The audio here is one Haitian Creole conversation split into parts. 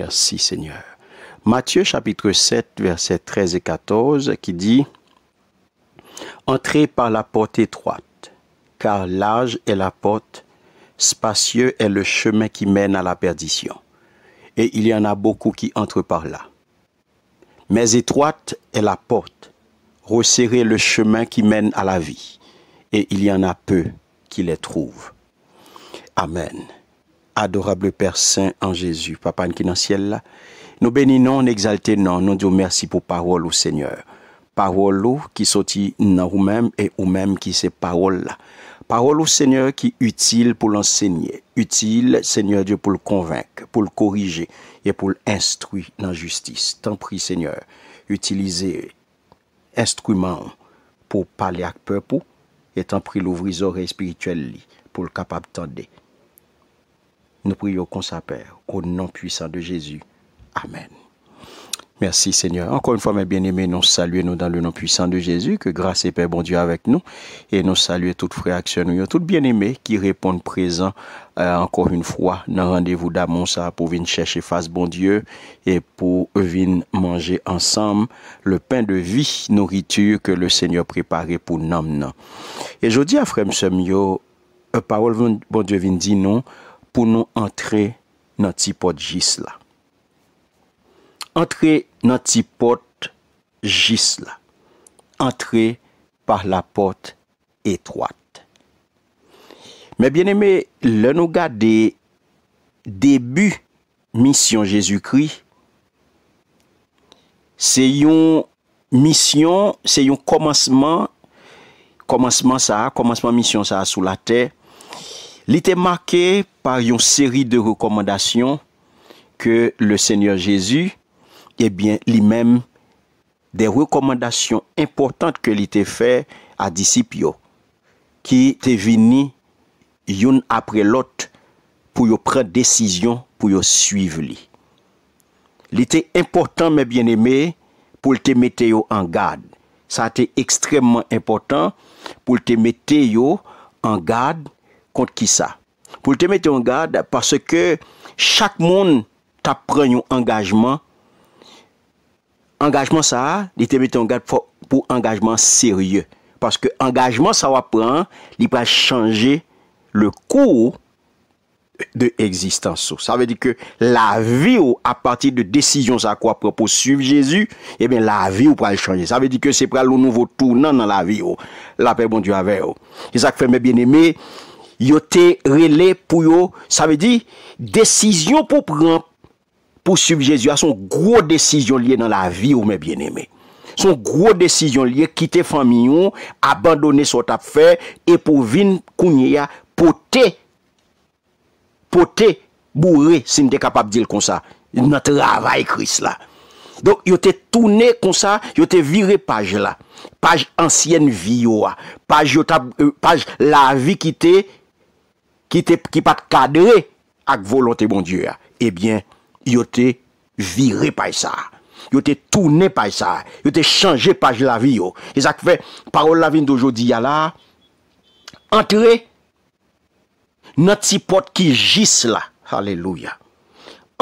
Merci Seigneur. Matthieu chapitre 7, versets 13 et 14 qui dit Entrez par la porte étroite, car large est la porte, spacieux est le chemin qui mène à la perdition, et il y en a beaucoup qui entrent par là. Mais étroite est la porte, resserrez le chemin qui mène à la vie, et il y en a peu qui les trouvent. Amen adorable Père Saint en Jésus, Papa qui dans le ciel nous bénissons, nous exaltons, nous disons merci pour parole au Seigneur. Parole qui sortit dans vous-même et vous-même qui ces paroles là. Parole au Seigneur qui est utile pour l'enseigner, utile, Seigneur Dieu, pour le convaincre, pour le corriger et pour l'instruire dans la justice. Tant prie, Seigneur, utilisez instrument pour parler avec peuple et tant prie l'ouvrir les oreilles spirituelles pour le capable de nous prions qu'on s'appelle au nom puissant de Jésus. Amen. Merci Seigneur. Encore une fois, mes bien-aimés, nous saluons dans le nom puissant de Jésus, que grâce et paix, bon Dieu, avec nous. Et nous saluons toutes frères actions, toutes bien-aimés qui répondent présents, euh, encore une fois, dans rendez-vous d'amour, pour venir chercher face, bon Dieu, et pour venir manger ensemble le pain de vie, nourriture que le Seigneur préparé pour nous. Et je dis à frère M. Euh, parole, bon Dieu, vient dire non, pou nou antre nan ti pote jis la. Antre nan ti pote jis la. Antre par la pote etroate. Me bieneme, le nou gade, debu misyon Jezoukri, se yon misyon, se yon komansman, komansman sa, komansman misyon sa sou la tey, Li te marke par yon seri de rekomandasyon ke le Senyor Jezu, e eh bien li menm de rekomandasyon importante ke li te fe a disipyo ki te vini yon apre lot pou yo prent desisyon pou yo suive li. Li te importan, me bien eme, pou li te meteyo an gade. Sa te ekstremman importan pou li te meteyo an gade contre qui ça Pour te mettre en garde parce que chaque monde t'apprend un engagement. Engagement ça, il te mettre en garde pour, engagement sérieux parce que engagement ça va prendre, il va changer le cours de existence. Ça veut dire que la vie, à partir de décisions à quoi propos suivre Jésus, eh bien, la vie, va changer. Ça veut dire que c'est pas le nouveau tournant dans la vie, la paix, bon Dieu, avec vous. C'est ça fait mes bien-aimés, yo te rele pou yo, sa ve di, desisyon pou pran, pou sub Jezu, a son gro desisyon liye nan la vi ou me bieneme. Son gro desisyon liye, kite faminyon, abandone sou tapfer, e pou vin kounye ya, pote, pote, bourre, si m de kapap dil kon sa, natrava e kris la. Donk yo te toune kon sa, yo te vire page la, page ansyen vi yo a, euh, page la vi ki te, ki pat kadre ak volante bon Diyo ya, ebyen, eh yo te vire pa yisa. Yo te toune pa yisa. Yo te chanje pa yi la vi yo. E zak fe, parol la vin dojodi ya la, entre, nan ti pot ki jis la. Aleluya.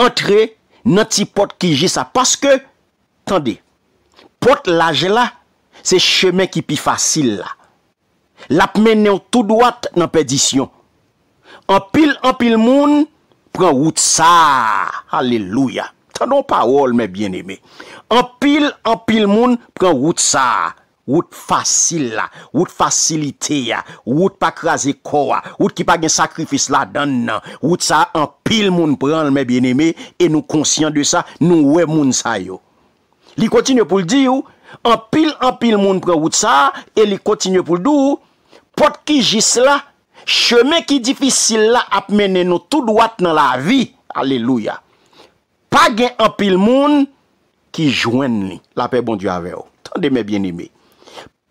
Entre, nan ti pot ki jis la. Paske, tande, pot la jela, se chemen ki pi fasil la. La menen tou doat nan pedisyon. Anpil, anpil moun, pran wout sa. Aleluya. Tanon pa wol mè bienemè. Anpil, anpil moun, pran wout sa. Wout fasil la. Wout fasilite ya. Wout pa krasi kowa. Wout ki pa gen sakrifis la dan nan. Wout sa, anpil moun pran mè bienemè. E nou konsyant de sa, nou wè moun sa yo. Li kontinye pou l'di yo. Anpil, anpil moun pran wout sa. E li kontinye pou l'di yo. Pot ki jis la, Cheme ki difisil la ap mene nou tout doat nan la vi. Aleluya. Pa gen an pil moun ki jwen ni. La pe bon Diyo ave yo. Tande me bien ime.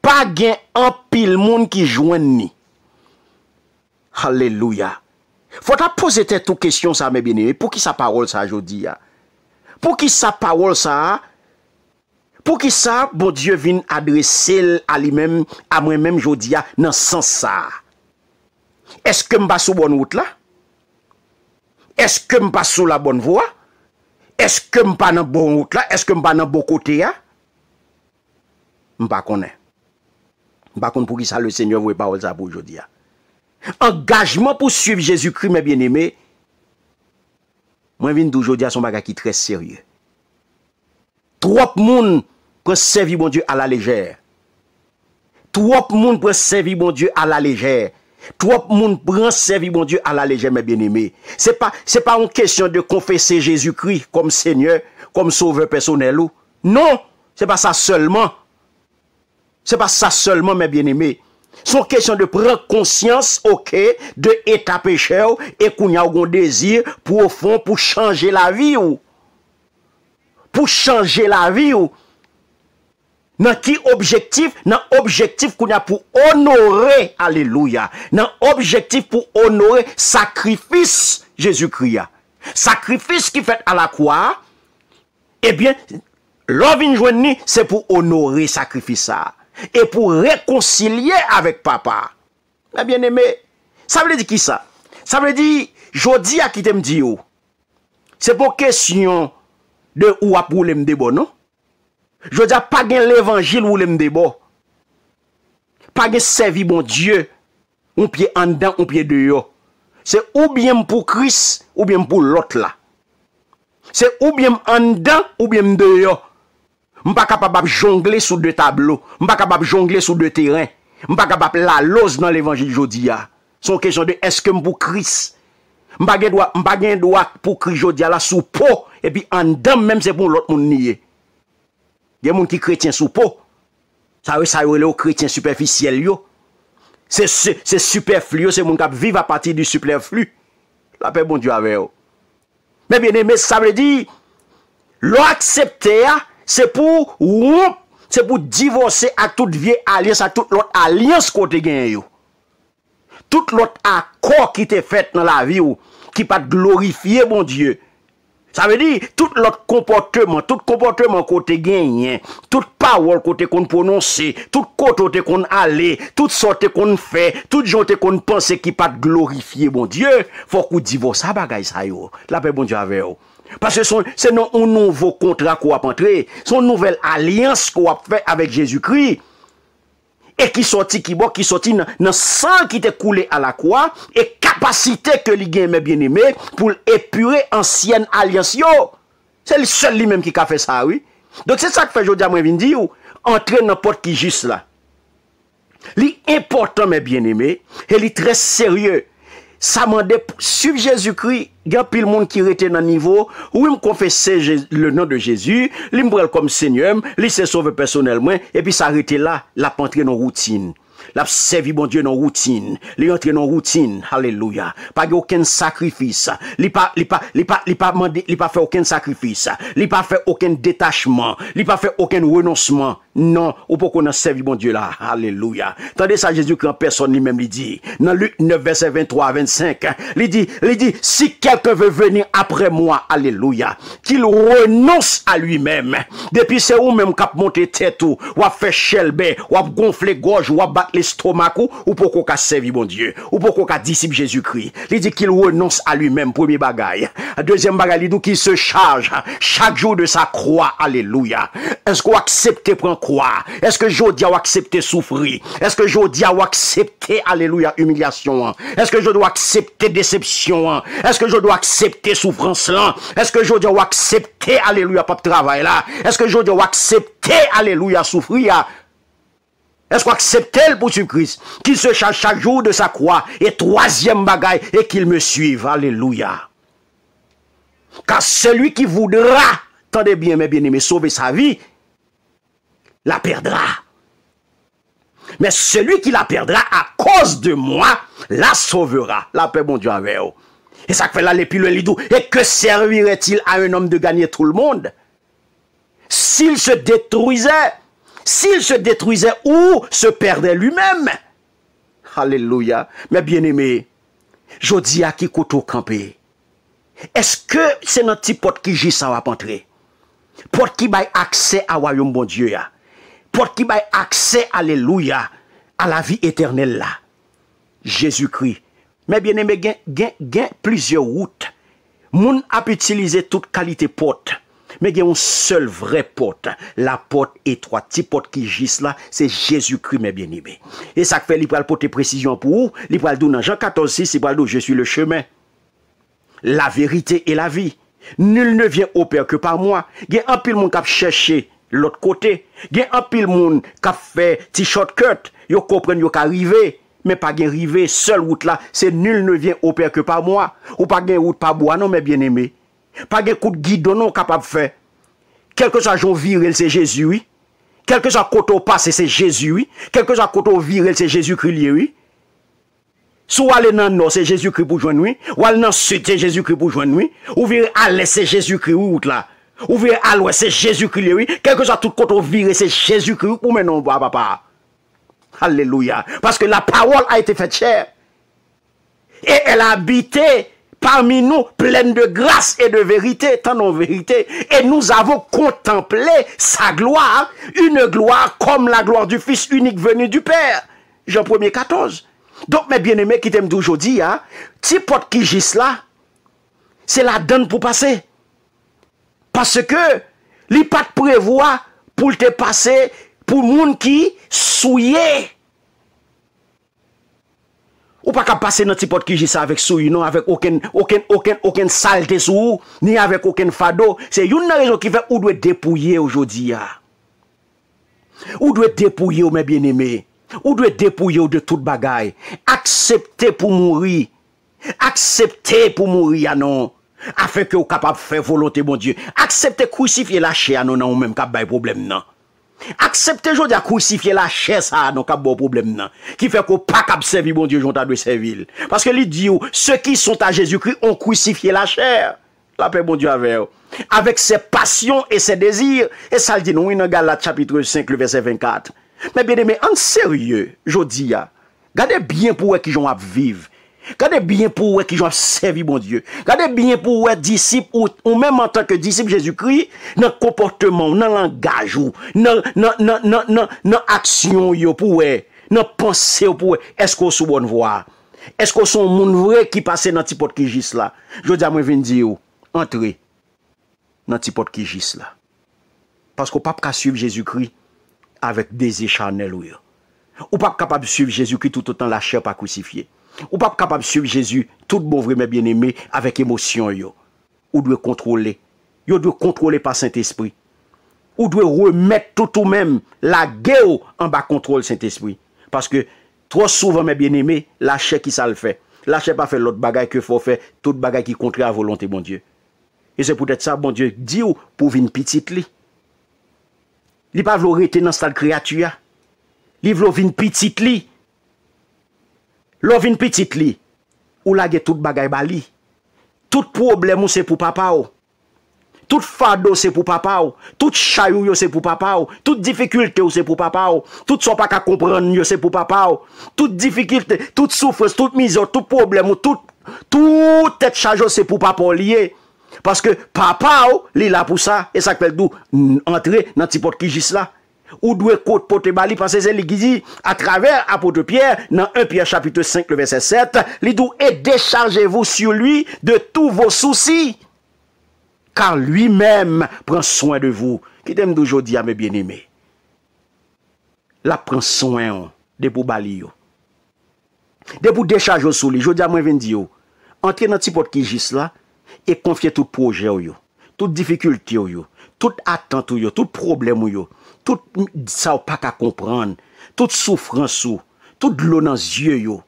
Pa gen an pil moun ki jwen ni. Aleluya. Fota pose te tou kesyon sa me bien ime. Pou ki sa parol sa jodi ya? Pou ki sa parol sa? Pou ki sa bon Diyo vin adresel a li men, a mwen men jodi ya nan sansa? Eske mba sou bon wout la? Eske mba sou la bon wou? Eske mba nan bon wout la? Eske mba nan bon kote ya? Mba konen. Mba konen pou ki sa le seigne vwe pa wol sa pou jodi ya. Engajman pou suivi jesu kri mwen bien eme. Mwen vin dou jodi ya son baga ki tres serye. Trop moun pou sevi moun die a la lejere. Trop moun pou sevi moun die a la lejere. Toi, monde prend servi mon Dieu à la légère mes bien-aimés. C'est pas c'est pas une question de confesser Jésus-Christ comme Seigneur, comme sauveur personnel ou. Non, c'est pas ça seulement. C'est pas ça seulement mes bien-aimés. C'est une question de prendre conscience, ok, de état pécheur et qu'on y a un désir profond pour changer la vie ou. Pour changer la vie ou. Nan ki objektif? Nan objektif kou nya pou honorer, aleluya. Nan objektif pou honorer sakrifis, jesu kriya. Sakrifis ki fet ala kwa? Ebyen, lò vinjwen ni, se pou honorer sakrifisa. E pou rekoncilie avèk papa. Ebyen eme, sa vle di ki sa? Sa vle di, jodi akite mdi yo. Se pou kesyon de ou apoule mde bono? Non? Jodi a pa gen l'Evangil ou le mde bo. Pa gen servi bon Diyo. Un piye andan, un piye deyo. Se ou bien m pou Kris, ou bien m pou lot la. Se ou bien m andan, ou bien m deyo. M pa kapap ap jongle sou de tablo. M pa kapap ap jongle sou de teren. M pa kapap ap lalose nan l'Evangil Jodi a. Ah. Son kesyon de eske m pou Kris. M pa gen doak pou Kris Jodi a la sou po. E pi andan m menm se pou lot moun niye. Gen moun ki kretien sou pou. Sa wè sa wè lè ou kretien superficiel yo. Se superflu yo, se moun kap vive a pati du superflu. La pe moun diwa vè yo. Mè mè mè, sa mè di, lò akseptè ya, se pou, wò, se pou divose a tout vie aliyas, a tout lot aliyas kote gen yo. Tout lot akor ki te fèt nan la vi yo, ki pat glorifiye moun diyo. Sa ve di, tout lot komportement, tout komportement kote genyen, tout power kote kon prononse, tout koto kone ale, tout sote kone fe, tout jonte kone pense ki pat glorifiye bon Diyo, fok ou divosa bagay sa yo, la pe bon Diyo ave yo. Pase se nan un nouvo kontra kwa ap entre, se nan nouvel alians kwa ap fe avek Jezu Kriy. E ki soti ki bok, ki soti nan san ki te koule ala kwa, e kapasite ke li gen me bieneme pou epure ansyen alians yo. Se li sel li menm ki ka fe sa, oui. Donk se sa ki fe jodi amwen vindi ou, entre nan pot ki jis la. Li important me bieneme, e li tre serye, sa mande sub Jezu kri, gen pil moun ki rete nan nivou, ou m konfese le nan de Jezu, li m brel kom se nyem, li se sove personel mwen, e pi sa rete la, la pantre nan routine. L'a servi bon Dieu dans routine. Li entre dans routine. Alléluia. Pas aucun sacrifice. Li pas pas pas fait aucun sacrifice. Li pas fait aucun détachement. Li pas fait aucun renoncement. Non, ou pour qu'on a servi bon Dieu là. Alléluia. Tendez ça Jésus qu'en personne lui-même lui dit. Dans Luc 9 verset 23 à 25, il dit dit si quelqu'un veut venir après moi, alléluia, qu'il renonce à lui-même. Depuis c'est où même cap monter tête ou ou fait chelbe, ou gonfler gorge ou battre l'estomac ou pour qu'on servi mon Dieu, ou pour qu'on disciple Jésus-Christ. Il dit qu'il renonce à lui-même, premier bagaille. Deuxième bagaille, il dit qu'il se charge chaque jour de sa croix. Alléluia. Est-ce qu'on accepte prendre croix? Est-ce que Jodi a accepté souffrir? Est-ce que Jodi a accepté, alléluia, humiliation? Est-ce que je dois accepter déception? Est-ce que je dois accepter souffrance là? Est-ce que je ou accepter, alléluia, pas de travail là? Est-ce que je dois accepter, alléluia, souffrir? Est-ce qu'on accepte pour Jésus-Christ qu'il se charge chaque jour de sa croix et troisième bagaille et qu'il me suive Alléluia. Car celui qui voudra, attendez bien mes bien-aimés, sauver sa vie, la perdra. Mais celui qui la perdra à cause de moi, la sauvera. La paix, mon Dieu, avec Et ça fait là les les Et que servirait-il à un homme de gagner tout le monde s'il se détruisait S'il se detwize ou se perde lui-meme. Aleluya. Me bien-aime, jodi a ki koto kampe. Eske se nan ti pot ki jisa wap antre? Pot ki bay akse a wayom bon die ya. Pot ki bay akse aleluya a la vi eternel la. Jezu kri. Me bien-aime, gen plizye wout. Moun ap itilize tout kalite pot. Mais il y a une seul vrai porte, la porte étroite, petite porte qui gisse là, c'est Jésus-Christ, mes bien-aimés. Et ça fait, il peut porter précision pour vous, il peut dans Jean 14, 6, il peut je suis le chemin, la vérité et la vie. Nul ne vient au Père que par moi. Il y a un pile monde qui cherché l'autre côté. Il y a un pile monde qui fait petit shortcut. Yo comprennent, yo arrivé. Mais pas gain arrivé, seule route là, c'est nul ne vient au Père que par moi. Ou pas gen route par moi, non, mes bien-aimés. Pa ge kout gido nou kapap fe Kelke sa joun virel se Jezu Kelke sa koto pase se Jezu Kelke sa koto virel se Jezu Su wale nan nou se Jezu kri pou jwen nou Wale nan sute se Jezu kri pou jwen nou Ou vire alwe se Jezu kri ou Ou vire alwe se Jezu kri ou Kelke sa tout koto virel se Jezu kri ou Ou menon wapapa Halleluja Paske la pawol a ite fet chè E el abite parmi nous pleine de grâce et de vérité, tant en vérité, et nous avons contemplé sa gloire, une gloire comme la gloire du Fils unique venu du Père. Jean 1er 14. Donc mes bien-aimés qui t'aiment d'aujourd'hui, hein, petit pote qui gisse là, c'est la donne pour passer. Parce que l'ipad prévoit pour te passer pour monde qui souillé. Ou pa ka basen nan tipot ki jisa avèk sou yon, non, avèk okèn salte sou, ni avèk okèn fado, se yon nan rezon ki fè ou dwe depouye oujodi ya. Ou dwe depouye ou mè bienemè, ou dwe depouye ou de tout bagay, akseptè pou mouri, akseptè pou mouri ya nan, afèk yo kapap fè volontè bon Diyo, akseptè kousif yè la chè ya non, nan ou mèm kap bay problem nan. Aksepte jodi a kousifye la chè sa Non kab bo problem nan Ki fè ko pa kab sèvi bon diyo jontan dwe sèvil Paske li diyo Se ki son ta jesu kri On kousifye la chè La pe bon diyo avè Avèk se pasyon e se dezir E sal di nou inangal la chapitre 5 le vese 24 Mè bèdè mè an seryè Jodi ya Gade bien pou wè ki jon ap viv Kade biyen pou wè ki jan servi bon die? Kade biyen pou wè disip ou mèm an tanke disip jesu kri nan komportman, nan langaj ou, nan aksyon yo pou wè? Nan panse ou pou wè? Esko sou bon vwa? Esko sou moun vwè ki pase nan tipot ki jis la? Jodi amwen ven di yo, entre nan tipot ki jis la. Paske ou pap ka suif jesu kri avèk desi chanel ou yo. Ou pap kapab suif jesu kri tout otan la chè pa kousifiye. Ou pa pou kapab suivi Jezu, tout bonvri mè bienemè, avèk emosyon yo. Ou dwe kontrole. Yo dwe kontrole pa Saint-Esprit. Ou dwe remè tout ou mèm, la ge ou, an ba kontrole Saint-Esprit. Paske, tro souvan mè bienemè, lâche ki sa l'fè. Lâche pa fè l'ot bagay ke fò fè, tout bagay ki kontre a volonté, bon Dieu. E se pou tèt sa, bon Dieu, di ou pou vin pitit li. Li pa vlo retenan stade kreatu ya. Li vlo vin pitit li. Li, Lovin pitit li, ou la ge tout bagay ba li. Tout problem ou se pou papa ou. Tout fado ou se pou papa ou. Tout chayou ou se pou papa ou. Tout dificulte ou se pou papa ou. Tout so pa ka komprenn ou se pou papa ou. Tout dificulte, tout soufres, tout mizor, tout problem ou. Tout et chajo ou se pou papa ou liye. Paske papa ou li la pou sa. E sa kvel dou entre nan ti pot ki jis la. Ou dwe kote pote bali pan sezen li gizi A traver apote pier Nan 1 pier chapite 5 le verset 7 Li dwe e dechargez vous sur lui De tout vos soucis Kar lui mem Pren soin de vous Kitem dwe jodi a me bien ime La pren soin De pou bali yo De pou dechargez vous sur lui Jodi a mwen vendi yo Ante nan ti pot ki jis la E konfye tout proje yo Tout dificulti yo Tout problem yo Tout sa ou pa ka kompran, tout soufran sou, tout lounan zye yo,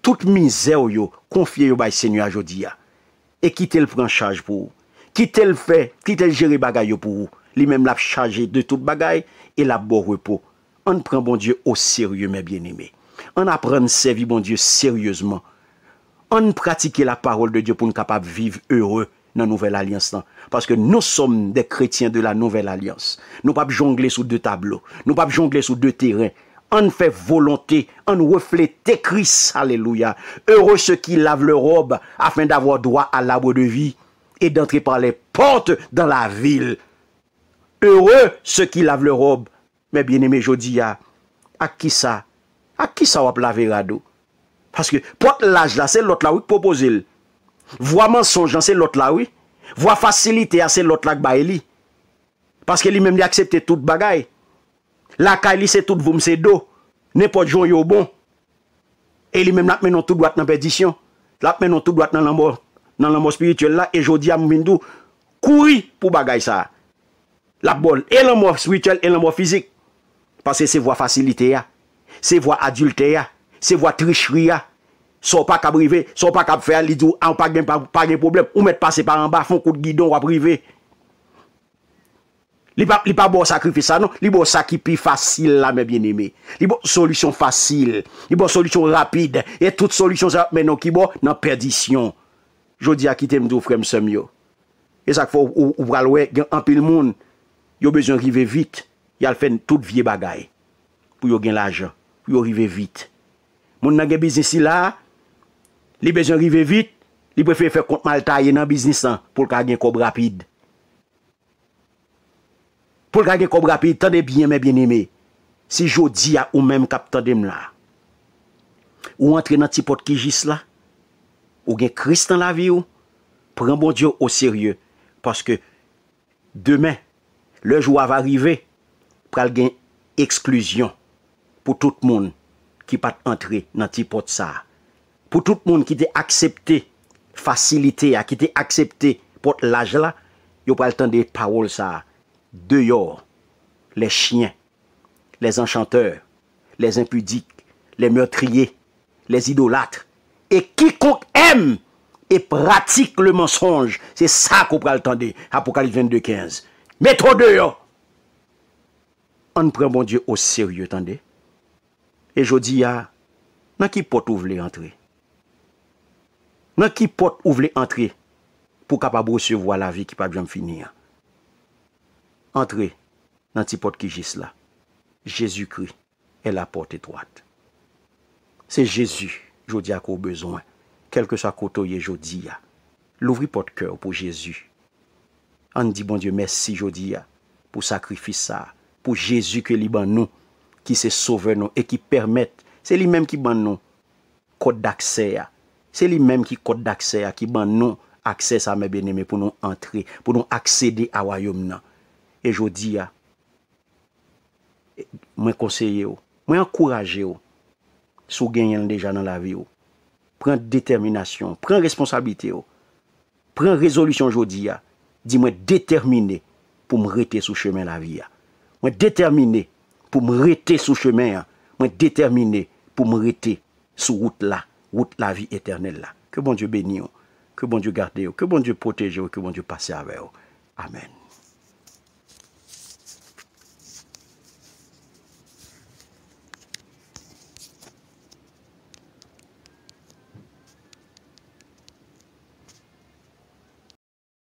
tout mizer yo, konfye yo bay senyo a jodi ya. E ki tel pran chanj pou ou, ki tel fe, ki tel jere bagay yo pou ou, li menm la chanj de tout bagay, e la borwe pou. An pran bon Diyo o serye men bien eme. An apran se vi bon Diyo seryezman. An pratike la parol de Diyo pou n kapap vive heureux. nouvelle Nouvelle Alliance. Parce que nous sommes des chrétiens de la Nouvelle Alliance. pouvons pas nous sur deux tableaux. Nous ne pouvons pas jongler sous deux terrains. On fait volonté, On reflète Christ. Alléluia. Heureux ceux qui lavent leur robe afin d'avoir droit à l'arbre de vie et d'entrer par les portes dans la ville. Heureux ceux qui lavent leur robe. Mais bien aimé, je dis à, qui ça? À qui ça va laver que que l'âge là, la, l'autre là la il propose Vwa mensonj nan se lot lawi Vwa fasilite a se lot lak ba eli Paske li menm li aksepte tout bagay La ka li se tout voum se do Nenpo joun yo bon Eli menm lak menon tout doat nan perdisyon Lak menon tout doat nan lamor Nan lamor spirituel la E jodi a mou mindou Kouri pou bagay sa Lak bol E lamor spirituel e lamor fizik Paske se vwa fasilite ya Se vwa adulte ya Se vwa trichri ya Sò pa kabrive, sò pa kabfe alidou, an pa gen problem, ou met pase pa an ba, fon kout gidon, waprive. Li pa bo sakrifisa nan, li bo sakipi fasil la men non? bien eme. Li bo solisyon fasil, li bo solisyon bon rapide, e tout solisyon sa men an ki bo nan perdisyon. Jodi akite mdou fremsem yo. E sak fo ou vralwe, gen anpe l moun, yo bezon rive vit, yal fen tout vie bagay. Pou yo gen laje, pou yo rive vit. Moun men gen biznesi la, Li bezon rive vit, li prefe fè kont mal ta ye nan biznis an pou l ka gen kob rapide. Pou l ka gen kob rapide, tande bien men, bien eme, si jodi a ou men kap tande m la. Ou entre nan ti pot ki jis la, ou gen krist nan la vi ou, pren bon diyo ou serye. Paske demen, lej ou ava rive, pral gen ekskluzyon pou tout moun ki pat entre nan ti pot sa a. pou tout moun ki te aksepte fasilite, a ki te aksepte pot laj la, yo pral tende parol sa, deyor les chien les enchanteur, les impudik les meurtriye les idolatre, e kiko em, e pratik le mensonge, se sa ko pral tende apokali 22-15 metro deyor an premon die o serye tende e jodi ya nan ki pot ou vle antre Nan ki pote ou vle entre pou kap a brosyevo a la vi ki pa byan finia. Entre nan ti pote ki jis la. Jezu kri, e la pote etwate. Se Jezu, jodi a kou bezon, kel ke sa koto ye jodi ya, louvri pote kèw pou Jezu. An di bon Diyo, mersi jodi ya, pou sakrifisa, pou Jezu ke li ban nou, ki se sove nou, e ki permette, se li menm ki ban nou, kote dakse ya, Se li menm ki kote d'akse a, ki ban nou akses a me bene me pou nou antre, pou nou aksede awayoum nan. E jodi a, mwen konseye ou, mwen ankouraje ou, sou genyen deja nan la vi ou. Pren determinasyon, pren responsabilite ou, pren rezolusyon jodi a, di mwen determine pou mw rete sou chemen la vi a. Mwen determine pou mw rete sou chemen a, mwen determine pou mw rete sou route la. route la vie éternelle là. Que bon Dieu bénisse, que bon Dieu garde, que bon Dieu protège, que bon Dieu passe avec Amen.